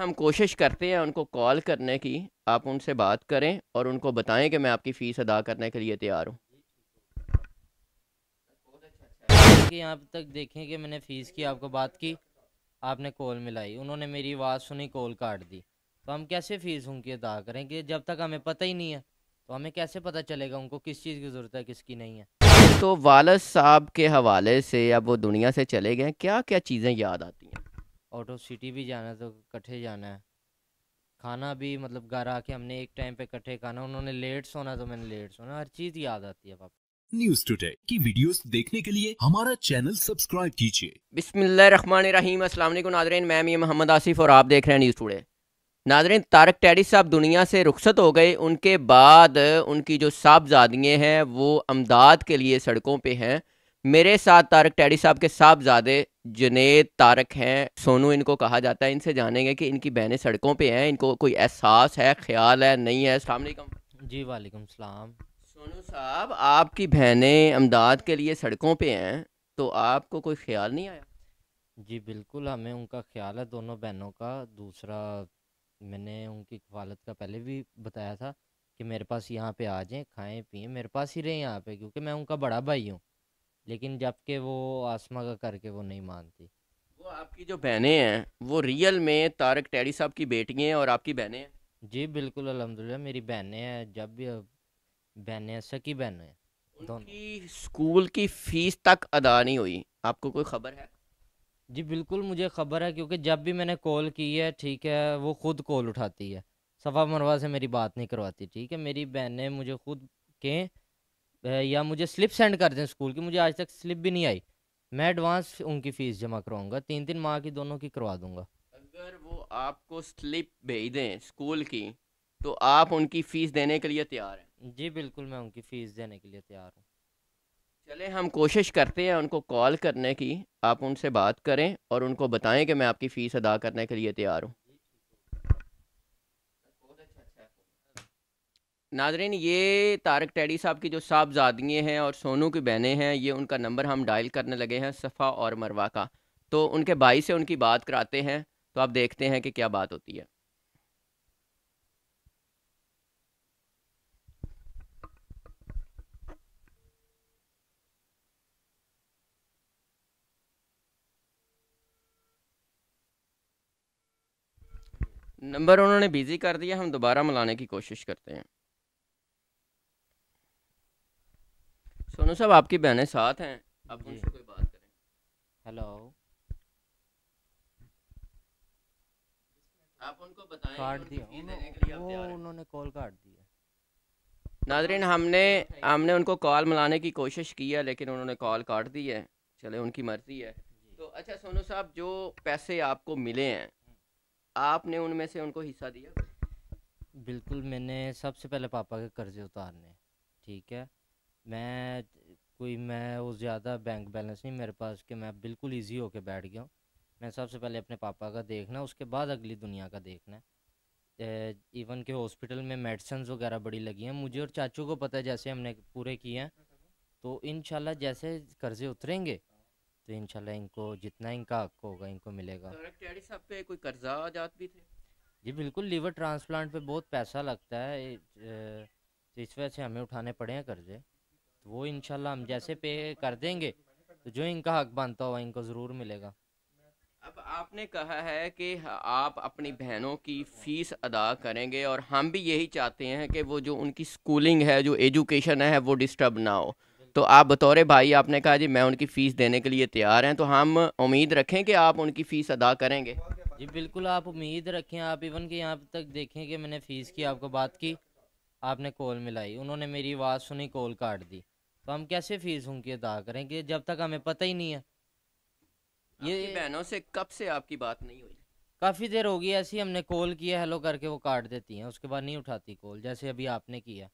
हम कोशिश करते हैं उनको कॉल करने की आप उनसे बात करें और उनको बताएं कि मैं आपकी फ़ीस अदा करने के लिए तैयार हूँ कि यहाँ तक देखें कि मैंने फ़ीस की आपको बात की आपने कॉल मिलाई उन्होंने मेरी आवाज़ सुनी कॉल काट दी तो हम कैसे फ़ीस उनकी अदा करें कि जब तक हमें पता ही नहीं है तो हमें कैसे पता चलेगा उनको किस चीज़ की ज़रूरत है किसकी नहीं है तो वालद साहब के हवाले से अब वो दुनिया से चले गए क्या क्या चीज़ें याद आती हैं ऑटो सिटी भी जाना है तो इकट्ठे जाना है खाना भी मतलब घर आके हमने एक टाइम पे इकट्ठे खाना उन्होंने लेट सोना तो मैंने लेट सोना हर चीज़ याद आती है पापा न्यूज टुडे की वीडियोस देखने के लिए हमारा चैनल सब्सक्राइब कीजिए बिस्मिल्लाहिर्रहमानिर्रहीम अस्सलाम वालेकुम नाजरीन मैं मियां मोहम्मद आसिफ और आप देख रहे हैं न्यूज़ टुडे नाजरीन तारक टैडी साहब दुनिया से रुखसत हो गए उनके बाद उनकी जो साहबजादियाँ हैं वो अमदाद के लिए सड़कों पर हैं मेरे साथ तारक टैडी साहब के साहबजादे जुनेद तारक हैं सोनू इनको कहा जाता है इनसे जानेंगे कि इनकी बहनें सड़कों पे हैं इनको कोई एहसास है ख्याल है नहीं है अलैक्म जी वालेकुम सलाम सोनू साहब आपकी बहनें अमदाद के लिए सड़कों पे हैं तो आपको कोई ख्याल नहीं आया जी बिल्कुल हमें उनका ख्याल है दोनों बहनों का दूसरा मैंने उनकी कफालत का पहले भी बताया था कि मेरे पास यहाँ पे आ जाएं खाएं पिए मेरे पास ही रहें यहाँ पे क्योंकि मैं उनका बड़ा भाई हूँ लेकिन जबकि वो आसमा का करके वो नहीं मानती वो आपकी जो बहनें हैं वो रियल में तारक टैडी साहब की बेटी हैं और आपकी बहनें हैं जी बिल्कुल अलहमदिल्ला मेरी बहनें हैं जब भी बहनें हैं सकी बहनें हैं उनकी स्कूल की फ़ीस तक अदा नहीं हुई आपको कोई ख़बर है जी बिल्कुल मुझे ख़बर है क्योंकि जब भी मैंने कॉल की है ठीक है वो खुद कॉल उठाती है सफ़ा मरवा से मेरी बात नहीं करवाती ठीक है मेरी बहनें मुझे खुद कहें या मुझे स्लिप सेंड कर दें स्कूल की मुझे आज तक स्लिप भी नहीं आई मैं एडवांस उनकी फ़ीस जमा करवाऊंगा तीन तीन माह की दोनों की करवा दूंगा अगर वो आपको स्लिप भेज दें स्कूल की तो आप उनकी फ़ीस देने के लिए तैयार हैं जी बिल्कुल मैं उनकी फ़ीस देने के लिए तैयार हूँ चले हम कोशिश करते हैं उनको कॉल करने की आप उनसे बात करें और उनको बताएं कि मैं आपकी फ़ीस अदा करने के लिए तैयार हूँ नाजरीन ये तारक टैडी साहब की जो साहबजादियाँ हैं और सोनू की बहनें हैं ये उनका नंबर हम डायल करने लगे हैं सफ़ा और मरवा का तो उनके भाई से उनकी बात कराते हैं तो आप देखते हैं कि क्या बात होती है नंबर उन्होंने बिज़ी कर दिया हम दोबारा मिलाने की कोशिश करते हैं सोनू साहब आपकी बहनें साथ हैं आप उनसे कोई बात करें हेलो आप उनको बताएं काट दिया वो उन्होंने कॉल काट दिया नाजरीन हमने हमने उनको कॉल मिलाने की कोशिश की है लेकिन उन्होंने कॉल काट दी है चले उनकी मर्जी है तो अच्छा सोनू साहब जो पैसे आपको मिले हैं आपने उनमें से उनको हिस्सा दिया बिल्कुल मैंने सबसे पहले पापा के कर्जे उतारने ठीक है मैं कोई मैं वो ज़्यादा बैंक बैलेंस नहीं मेरे पास कि मैं बिल्कुल इजी होके बैठ गया हूँ मैं सबसे पहले अपने पापा का देखना उसके बाद अगली दुनिया का देखना है इवन के हॉस्पिटल में मेडिसन्स वगैरह बड़ी लगी हैं मुझे और चाचू को पता है जैसे हमने पूरे किए हैं तो इन जैसे कर्जे उतरेंगे तो इन इनको जितना इनका हक होगा इनको मिलेगा तो पे कोई कर्जा जात भी थे जी बिल्कुल लीवर ट्रांसप्लांट पे बहुत पैसा लगता है तो इस वजह से हमें उठाने पड़े हैं कर्जे तो वो इनशाला हम जैसे पे कर देंगे तो जो इनका हक बनता हुआ इनको ज़रूर मिलेगा अब आपने कहा है कि आप अपनी बहनों की फ़ीस अदा करेंगे और हम भी यही चाहते हैं कि वो जो उनकी स्कूलिंग है जो एजुकेशन है वो डिस्टर्ब ना हो तो आप बतौर भाई आपने कहा जी मैं उनकी फ़ीस देने के लिए तैयार हैं तो हम उम्मीद रखें कि आप उनकी फ़ीस अदा करेंगे जी बिल्कुल आप उम्मीद रखें आप इवन कि यहाँ तक देखें कि मैंने फ़ीस की आपको बात की आपने कॉल मिलाई उन्होंने मेरी आवाज़ सुनी कॉल काट दी तो हम कैसे फीस उनकी अदा करेंगे जब तक हमें पता ही नहीं है ये बहनों से कब से आपकी बात नहीं हुई काफ़ी देर होगी गई ऐसी हमने कॉल किया हेलो करके वो काट देती हैं उसके बाद नहीं उठाती कॉल जैसे अभी आपने किया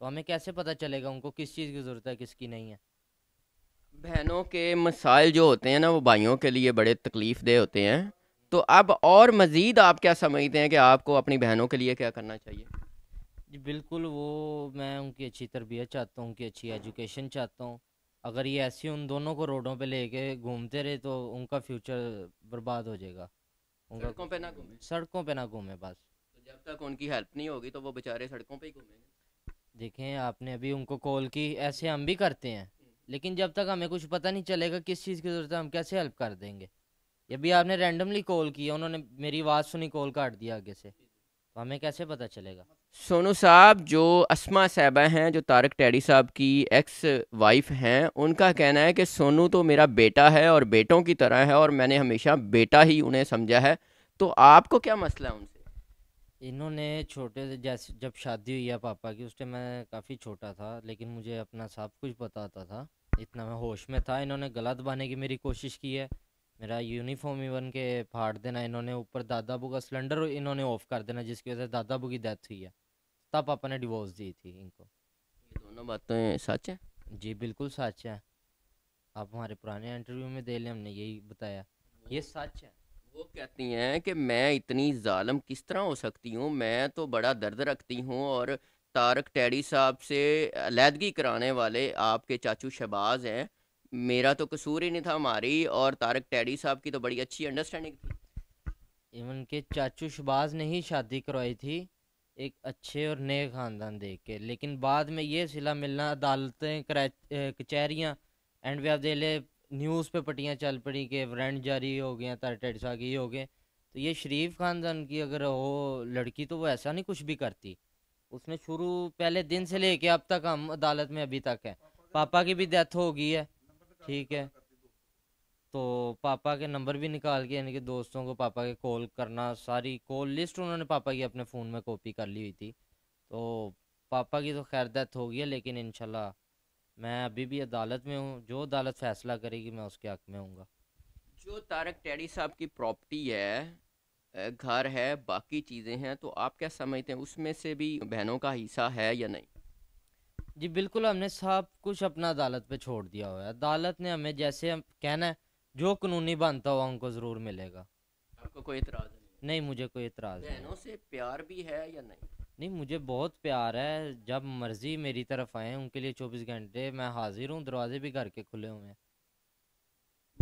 तो हमें कैसे पता चलेगा उनको किस चीज़ की ज़रूरत है किसकी नहीं है बहनों के मसाइल जो होते हैं ना वो भाइयों के लिए बड़े तकलीफ़ दे होते हैं तो अब और मज़ीद आप क्या समझते हैं कि आपको अपनी बहनों के लिए क्या करना चाहिए जी बिल्कुल वो मैं अच्छी तरबियत चाहता हूँ उनकी अच्छी एजुकेशन चाहता हूँ अगर ये ऐसी उन दोनों को रोडों पे लेके घूमते रहे तो उनका फ्यूचर बर्बाद हो जाएगा उनका सड़कों पे ना घूमे सड़कों पे ना घूमे बस तो जब तक उनकी हेल्प नहीं होगी तो वो बेचारे सड़कों पे ही घूमेंगे देखें आपने अभी उनको कॉल की ऐसे हम भी करते हैं लेकिन जब तक हमें कुछ पता नहीं चलेगा किस चीज़ की ज़रूरत है हम कैसे हेल्प कर देंगे ये भी आपने रैंडमली कॉल किया उन्होंने मेरी आवाज़ सुनी कॉल काट दिया आगे से तो हमें कैसे पता चलेगा सोनू साहब जो असमा साहबा हैं जो तारक टैडी साहब की एक्स वाइफ हैं उनका कहना है कि सोनू तो मेरा बेटा है और बेटों की तरह है और मैंने हमेशा बेटा ही उन्हें समझा है तो आपको क्या मसला है उनसे इन्होंने छोटे से जैसे जब शादी हुई है पापा की उस टाइम मैं काफ़ी छोटा था लेकिन मुझे अपना सब कुछ बताता था इतना मैं होश में था इन्होंने गलत बहाने की मेरी कोशिश की है मेरा यूनिफॉर्म इवन के फाड़ देना इन्होंने ऊपर दादाबू का सिलेंडर इन्होंने ऑफ कर देना जिसकी वजह से दादाबू की डेथ हुई है तब पापा ने डिवोर्स दी थी इनको ये दोनों बातें सच है जी बिल्कुल सच है आप हमारे पुराने इंटरव्यू में दे लें हमने यही बताया ये सच है वो कहती हैं कि मैं इतनी जालम किस तरह हो सकती हूँ मैं तो बड़ा दर्द रखती हूँ और तारक टैडी साहब से अलीहदगी कराने वाले आपके चाचू शहबाज हैं मेरा तो कसूर ही नहीं था हमारी और तारक टैडी साहब की तो बड़ी अच्छी अंडरस्टैंडिंग थी इवन के चाचू शहबाज ने ही शादी करवाई थी एक अच्छे और नए ख़ानदान देख के लेकिन बाद में ये सिला मिलना अदालतें कचहरियाँ एंड वे आप न्यूज़ पे पटियाँ चल पड़ी कि वारंट जारी हो गए तरटेड सागी हो गए तो ये शरीफ ख़ानदान की अगर हो लड़की तो वो ऐसा नहीं कुछ भी करती उसने शुरू पहले दिन से लेके अब तक हम अदालत में अभी तक है पापा की भी डेथ हो गई है ठीक है तो पापा के नंबर भी निकाल के यानी कि दोस्तों को पापा के कॉल करना सारी कॉल लिस्ट उन्होंने पापा की अपने फ़ोन में कॉपी कर ली हुई थी तो पापा की तो खैर डेथ हो गई है लेकिन इन मैं अभी भी अदालत में हूँ जो अदालत फैसला करेगी मैं उसके हक में हूँगा जो तारक टैडी साहब की प्रॉपर्टी है घर है बाकी चीज़ें हैं तो आप क्या समझते हैं उसमें से भी बहनों का हिस्सा है या नहीं जी बिल्कुल हमने सब कुछ अपना अदालत पे छोड़ दिया हुआ है अदालत ने हमें जैसे हम कहना है जो कानूनी बनता हुआ उनको ज़रूर मिलेगा आपको कोई इतराज़ नहीं नहीं मुझे कोई इतराज़ नहीं से प्यार भी है या नहीं नहीं मुझे बहुत प्यार है जब मर्ज़ी मेरी तरफ आए उनके लिए चौबीस घंटे मैं हाजिर हूँ दरवाजे भी घर के खुले हुए हैं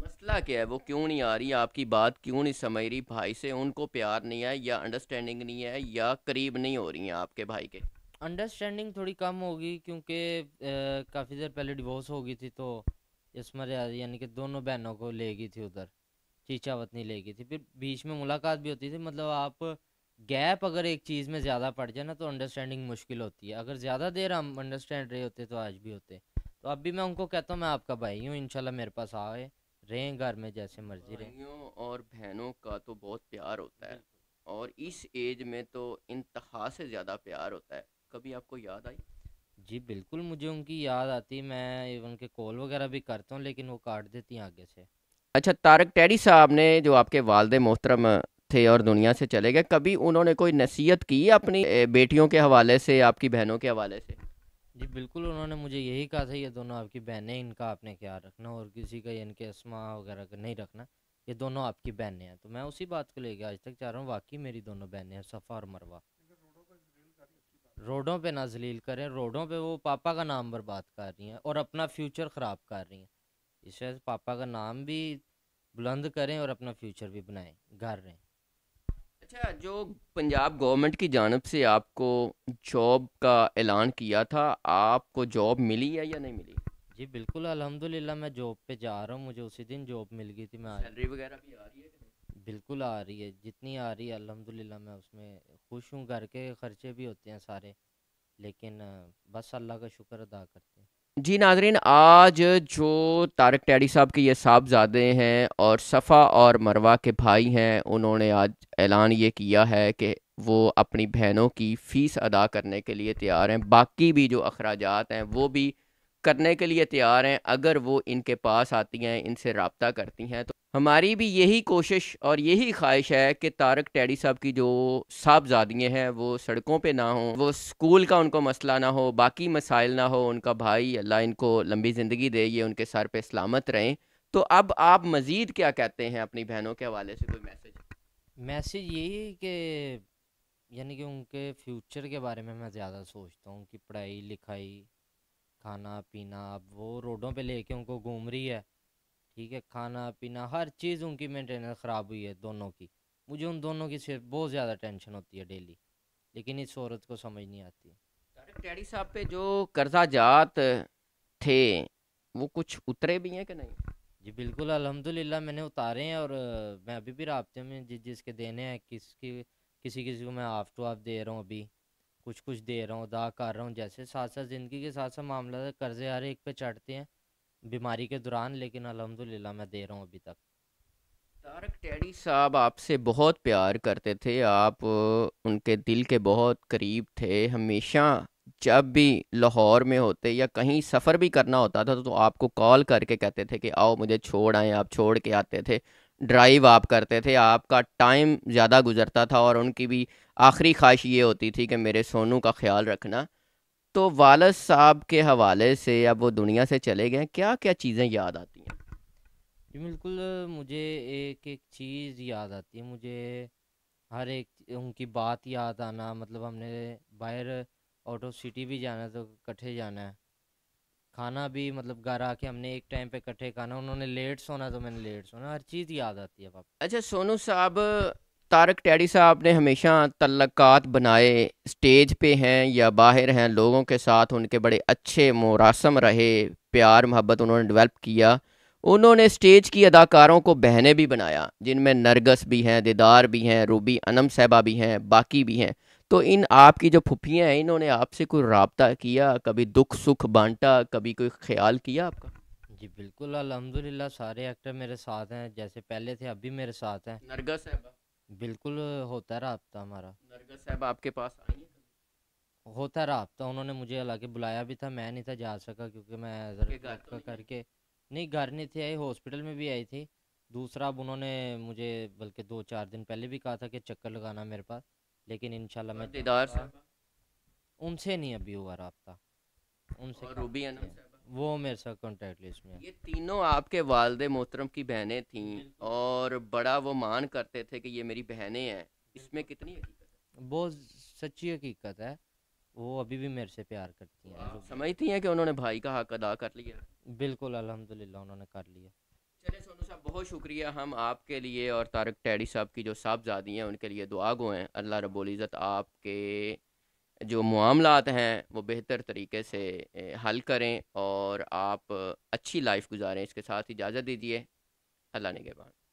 मसला क्या है वो क्यों नहीं आ रही आपकी बात क्यों नहीं समझ रही भाई से उनको प्यार नहीं है या अंडरस्टैंडिंग नहीं है या करीब नहीं हो रही है आपके भाई के अंडरस्टैंडिंग थोड़ी कम होगी क्योंकि काफ़ी देर पहले डिवोर्स हो गई थी तो इसमर यानी कि दोनों बहनों को ले गई थी उधर वतनी ले गई थी फिर बीच में मुलाकात भी होती थी मतलब आप गैप अगर एक चीज़ में ज़्यादा पड़ जाए ना तो अंडरस्टैंडिंग मुश्किल होती है अगर ज़्यादा देर हम अंडरस्टैंड रहे होते तो आज भी होते तो अब भी मैं उनको कहता हूँ मैं आपका भाई हूँ इनशाला मेरे पास आए रहें घर में जैसे मर्जी रहें और बहनों का तो बहुत प्यार होता है और इस एज में तो इंतहा से ज़्यादा प्यार होता है कभी आपको याद आई जी बिल्कुल मुझे उनकी याद आती मैं उनके कॉल वगैरह भी करता हूँ लेकिन वो काट देती हैं आगे से अच्छा तारक टैडी साहब ने जो आपके वालद मोहतरम थे और दुनिया से चले गए कभी उन्होंने कोई नसीहत की अपनी बेटियों के हवाले से आपकी बहनों के हवाले से जी बिल्कुल उन्होंने मुझे यही कहा था ये दोनों आपकी बहनें इनका आपने क्या रखना और किसी का इनके असमा वगैरह का नहीं रखना ये दोनों आपकी बहनें हैं तो मैं उसी बात को लेकर आज तक चाह रहा हूँ वाकई मेरी दोनों बहनें हैं सफ़ा और मरवा रोडों पे ना जलील करें रोडों पे वो पापा का नाम बर्बाद कर रही हैं और अपना फ्यूचर ख़राब कर रही हैं इस वजह से पापा का नाम भी बुलंद करें और अपना फ्यूचर भी बनाएं घर रहें अच्छा जो पंजाब गवर्नमेंट की जानब से आपको जॉब का ऐलान किया था आपको जॉब मिली है या नहीं मिली जी बिल्कुल अलहमदिल्ला मैं जॉब पे जा रहा हूँ मुझे उसी दिन जॉब मिल गई थी मैं सैलरी वगैरह भी आ रही है बिल्कुल आ रही है जितनी आ रही है अल्हम्दुलिल्लाह मैं उसमें खुश हूँ घर के खर्चे भी होते हैं सारे लेकिन बस अल्लाह का शुक्र अदा करते हैं जी नाजरीन आज जो तारक टैडी साहब के ये साहबजादे हैं और सफ़ा और मरवा के भाई हैं उन्होंने आज ऐलान ये किया है कि वो अपनी बहनों की फ़ीस अदा करने के लिए तैयार हैं बाकी भी जो अखराज हैं वो भी करने के लिए तैयार हैं अगर वो इनके पास आती हैं इनसे रबता करती हैं तो हमारी भी यही कोशिश और यही ख्वाहिश है कि तारक टैडी साहब की जो साहबजादियाँ हैं वो सड़कों पे ना हों वो स्कूल का उनको मसला ना हो बाकी मसाइल ना हो उनका भाई अल्लाह इनको लंबी ज़िंदगी दे ये उनके सर पे सलामत रहें तो अब आप मज़ीद क्या कहते हैं अपनी बहनों के हवाले से कोई मैसेज मैसेज यही कि यानी कि उनके फ्यूचर के बारे में मैं ज़्यादा सोचता हूँ कि पढ़ाई लिखाई खाना पीना अब वो रोडों पे लेके उनको घूम रही है ठीक है खाना पीना हर चीज़ उनकी मेंटेनेंस ख़राब हुई है दोनों की मुझे उन दोनों की सिर्फ बहुत ज़्यादा टेंशन होती है डेली लेकिन इस औरत को समझ नहीं आती डैडी साहब पे जो कर्जा जात थे वो कुछ उतरे भी हैं कि नहीं जी बिल्कुल अलहमदिल्ला मैंने उतारे हैं और मैं अभी भी रबते में जिस जिसके देने हैं किसकी किसी किसी को मैं आप टू हाफ दे रहा हूँ अभी कुछ कुछ दे रहा हूँ अदा कर रहा हूँ जैसे साथ साथ ज़िंदगी के साथ साथ मामला तो कर्ज़े हर एक पे चढ़ते हैं बीमारी के दौरान लेकिन अलहमदिल्ला मैं दे रहा हूँ अभी तक तारक टैडी साहब आपसे बहुत प्यार करते थे आप उनके दिल के बहुत करीब थे हमेशा जब भी लाहौर में होते या कहीं सफ़र भी करना होता था तो आपको कॉल करके कहते थे कि आओ मुझे छोड़ आए आप छोड़ के आते थे ड्राइव आप करते थे आपका टाइम ज़्यादा गुजरता था और उनकी भी आखिरी ख्वाहिश ये होती थी कि मेरे सोनू का ख्याल रखना तो वालद साहब के हवाले से अब वो दुनिया से चले गए क्या क्या चीज़ें याद आती हैं जी बिल्कुल मुझे एक एक चीज़ याद आती है मुझे हर एक उनकी बात याद आना मतलब हमने बाहर आउट ऑफ सिटी भी जाना तो इकट्ठे जाना है खाना भी मतलब घर आके हमने एक टाइम पे इकट्ठे खाना उन्होंने लेट सोना तो मैंने लेट सोना हर चीज़ याद आती है पापा अच्छा सोनू साहब तारक टैडी साहब ने हमेशा तल्लक़ बनाए स्टेज पे हैं या बाहर हैं लोगों के साथ उनके बड़े अच्छे मुरासम रहे प्यार मोहब्बत उन्होंने डेवलप किया उन्होंने स्टेज की अदाकारों को बहनें भी बनाया जिनमें नरगस भी हैं दीदार भी हैं रूबी अनम साहबा भी हैं बाकी भी हैं तो इन आपकी जो फुफियाँ हैं इन्होंने आपसे कोई रबता किया कभी दुख सुख बांटा कभी कोई ख्याल किया आपका जी बिल्कुल अलहमदिल्ला सारे एक्टर मेरे साथ हैं जैसे पहले थे अभी मेरे साथ हैं नरगा साहबा बिल्कुल होता रहा हमारा नरगा साहब आपके पास होता रहा उन्होंने मुझे हालांकि बुलाया भी था मैं नहीं था जा सका क्योंकि मैं घर तो करके नहीं घर नहीं थे आई हॉस्पिटल में भी आई थी दूसरा अब उन्होंने मुझे बल्कि दो चार दिन पहले भी कहा था कि चक्कर लगाना मेरे पास लेकिन इनशाला मैं दीदार उनसे नहीं अभी हुआ रहा उनसे रूबी वो मेरे साथ कॉन्टेक्ट लिस्ट में ये तीनों आपके वालद मोहतरम की बहनें थीं और बड़ा वो मान करते थे कि ये मेरी बहनें हैं इसमें कितनी बहुत सच्ची हकीकत है वो अभी भी मेरे से प्यार करती हैं समझती हैं कि उन्होंने भाई का हक अदा कर लिया बिल्कुल अलहमदिल्ला उन्होंने कर लिया चले सोनू साहब बहुत शुक्रिया हम आपके लिए और तारक टैडी साहब की जो साहबजादी हैं उनके लिए दुआ गो हैं अल्लाह रबुल्ज़त आपके जो मामलात हैं वो बेहतर तरीके से हल करें और आप अच्छी लाइफ गुजारें इसके साथ इजाज़त दीजिए अल्लाह ने